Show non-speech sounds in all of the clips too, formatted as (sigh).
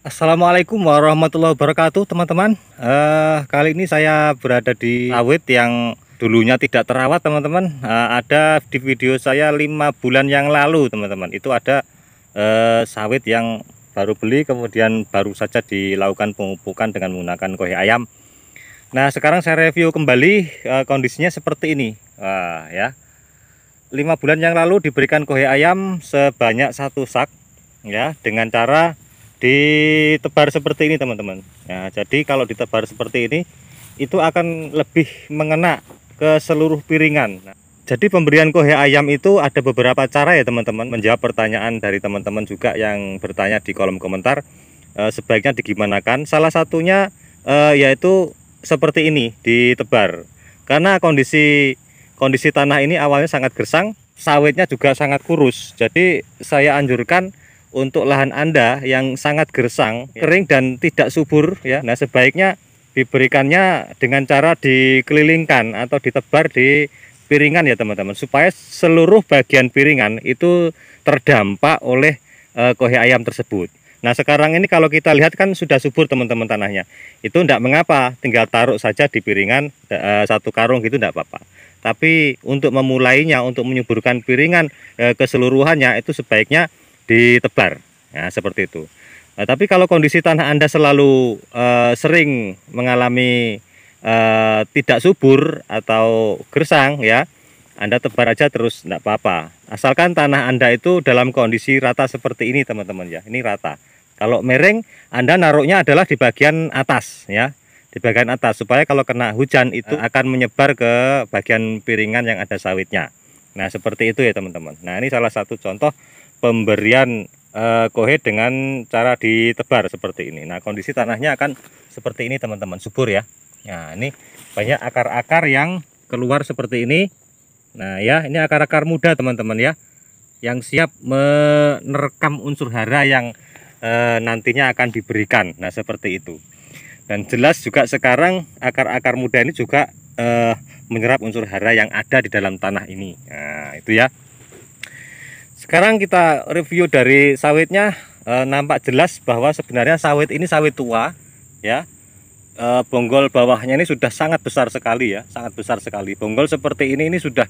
Assalamualaikum warahmatullahi wabarakatuh teman-teman uh, Kali ini saya berada di sawit yang dulunya tidak terawat teman-teman uh, Ada di video saya 5 bulan yang lalu teman-teman Itu ada uh, sawit yang baru beli kemudian baru saja dilakukan pengupukan dengan menggunakan kohe ayam Nah sekarang saya review kembali uh, kondisinya seperti ini uh, ya lima bulan yang lalu diberikan kohe ayam sebanyak satu sak ya dengan cara ditebar seperti ini teman-teman nah, jadi kalau ditebar seperti ini itu akan lebih mengena ke seluruh piringan nah, jadi pemberian kohe ayam itu ada beberapa cara ya teman-teman menjawab pertanyaan dari teman-teman juga yang bertanya di kolom komentar e, sebaiknya digimanakan salah satunya e, yaitu seperti ini ditebar karena kondisi kondisi tanah ini awalnya sangat gersang sawitnya juga sangat kurus jadi saya anjurkan untuk lahan Anda yang sangat gersang, ya. kering dan tidak subur ya. Nah, sebaiknya diberikannya dengan cara dikelilingkan atau ditebar di piringan ya, teman-teman, supaya seluruh bagian piringan itu terdampak oleh e, kohe ayam tersebut. Nah, sekarang ini kalau kita lihat kan sudah subur teman-teman tanahnya. Itu tidak mengapa, tinggal taruh saja di piringan e, satu karung gitu tidak apa-apa tapi untuk memulainya untuk menyuburkan piringan e, keseluruhannya itu sebaiknya ditebar ya seperti itu nah, tapi kalau kondisi tanah anda selalu uh, sering mengalami uh, tidak subur atau gersang ya anda tebar aja terus tidak apa-apa asalkan tanah Anda itu dalam kondisi rata seperti ini teman-teman ya ini rata kalau mereng, Anda naruhnya adalah di bagian atas ya di bagian atas supaya kalau kena hujan itu ah. akan menyebar ke bagian piringan yang ada sawitnya nah seperti itu ya teman-teman nah ini salah satu contoh pemberian uh, kohe dengan cara ditebar seperti ini. Nah, kondisi tanahnya akan seperti ini, teman-teman, subur ya. Nah, ini banyak akar-akar yang keluar seperti ini. Nah, ya, ini akar-akar muda, teman-teman ya, yang siap menerekam unsur hara yang eh, nantinya akan diberikan. Nah, seperti itu. Dan jelas juga sekarang akar-akar muda ini juga eh, menyerap unsur hara yang ada di dalam tanah ini. Nah, itu ya. Sekarang kita review dari sawitnya e, nampak jelas bahwa sebenarnya sawit ini sawit tua ya. E, bonggol bawahnya ini sudah sangat besar sekali ya, sangat besar sekali. Bonggol seperti ini ini sudah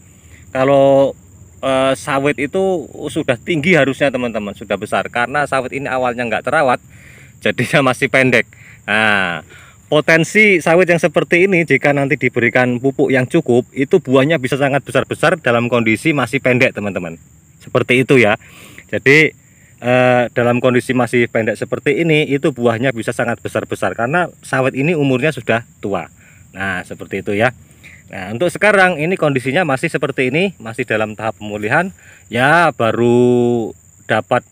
kalau e, sawit itu sudah tinggi harusnya teman-teman, sudah besar karena sawit ini awalnya nggak terawat (laughs) jadinya masih pendek. Nah, potensi sawit yang seperti ini jika nanti diberikan pupuk yang cukup itu buahnya bisa sangat besar-besar dalam kondisi masih pendek teman-teman seperti itu ya jadi eh, dalam kondisi masih pendek seperti ini itu buahnya bisa sangat besar-besar karena sawit ini umurnya sudah tua nah seperti itu ya Nah untuk sekarang ini kondisinya masih seperti ini masih dalam tahap pemulihan ya baru dapat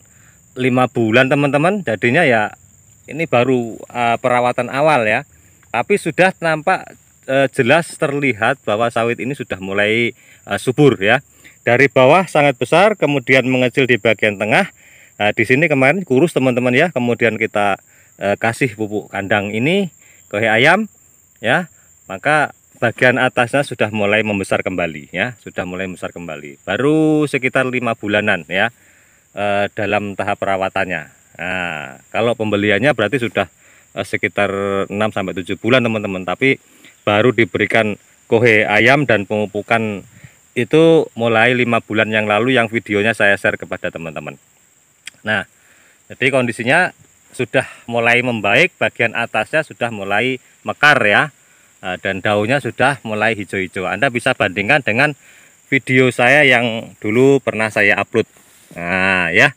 lima bulan teman-teman jadinya ya ini baru uh, perawatan awal ya tapi sudah nampak uh, jelas terlihat bahwa sawit ini sudah mulai uh, subur ya dari bawah sangat besar kemudian mengecil di bagian tengah nah, di sini kemarin kurus teman-teman ya kemudian kita eh, kasih pupuk kandang ini kohe ayam ya maka bagian atasnya sudah mulai membesar kembali ya sudah mulai membesar kembali baru sekitar lima bulanan ya eh, dalam tahap perawatannya nah kalau pembeliannya berarti sudah eh, sekitar 6 7 bulan teman-teman tapi baru diberikan kohe ayam dan pemupukan itu mulai lima bulan yang lalu yang videonya saya share kepada teman-teman nah jadi kondisinya sudah mulai membaik bagian atasnya sudah mulai mekar ya eh, dan daunnya sudah mulai hijau-hijau Anda bisa bandingkan dengan video saya yang dulu pernah saya upload nah ya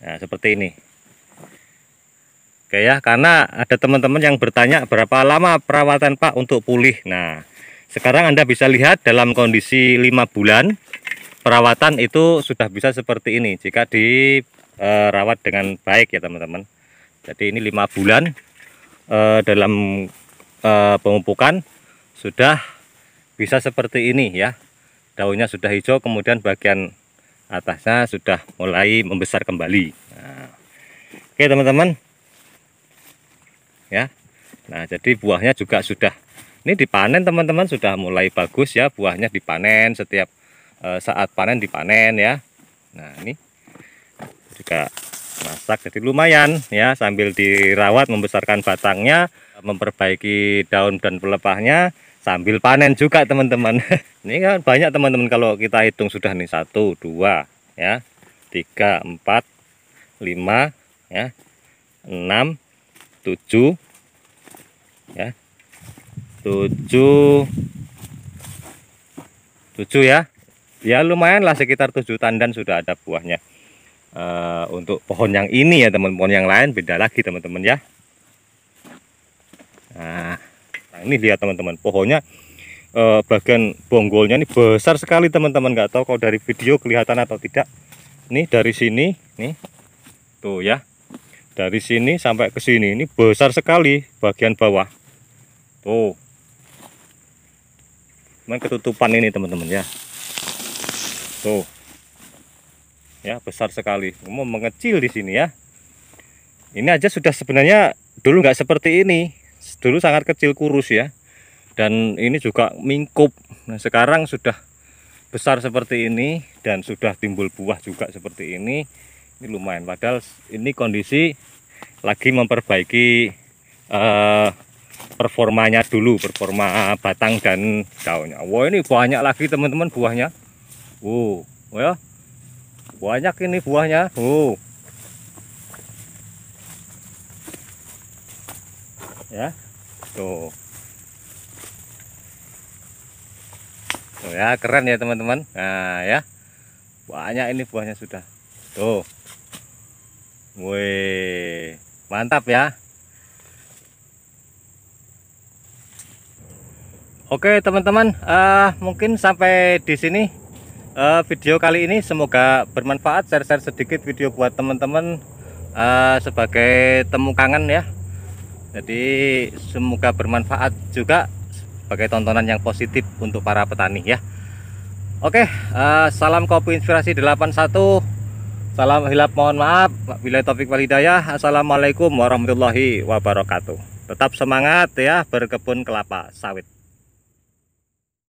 nah, seperti ini Oke ya, karena ada teman-teman yang bertanya berapa lama perawatan Pak untuk pulih. Nah, sekarang Anda bisa lihat dalam kondisi 5 bulan perawatan itu sudah bisa seperti ini jika dirawat e, dengan baik ya teman-teman. Jadi ini 5 bulan e, dalam e, pemupukan sudah bisa seperti ini ya. Daunnya sudah hijau kemudian bagian atasnya sudah mulai membesar kembali. Nah, oke teman-teman. Ya. Nah, jadi buahnya juga sudah ini dipanen teman-teman sudah mulai bagus ya buahnya dipanen setiap e, saat panen dipanen ya. Nah ini juga masak jadi lumayan ya sambil dirawat membesarkan batangnya memperbaiki daun dan pelepahnya sambil panen juga teman-teman (laughs) ini kan banyak teman-teman kalau kita hitung sudah nih satu dua ya tiga empat lima ya enam tujuh ya tujuh tujuh ya ya lumayan lah sekitar tujuh tandan sudah ada buahnya uh, untuk pohon yang ini ya teman pohon yang lain beda lagi teman-teman ya nah, nah ini lihat teman-teman pohonnya uh, bagian bonggolnya ini besar sekali teman-teman nggak tahu kalau dari video kelihatan atau tidak nih dari sini nih tuh ya dari sini sampai ke sini ini besar sekali bagian bawah tuh cuman ketutupan ini teman-teman ya tuh ya besar sekali mau mengecil di sini ya ini aja sudah sebenarnya dulu nggak seperti ini dulu sangat kecil kurus ya dan ini juga mingkup nah sekarang sudah besar seperti ini dan sudah timbul buah juga seperti ini ini lumayan padahal ini kondisi lagi memperbaiki uh, performanya dulu performa batang dan daunnya wah ini banyak lagi teman-teman buahnya wow oh, ya banyak ini buahnya oh ya tuh tuh ya keren ya teman-teman nah ya banyak ini buahnya sudah tuh woi mantap ya Oke teman-teman, uh, mungkin sampai di sini uh, video kali ini semoga bermanfaat. Share-share sedikit video buat teman-teman uh, sebagai temu kangen ya. Jadi semoga bermanfaat juga sebagai tontonan yang positif untuk para petani ya. Oke, uh, salam kopi inspirasi 81. Salam hilaf mohon maaf Bila topik walidayah Assalamualaikum warahmatullahi wabarakatuh Tetap semangat ya berkebun kelapa sawit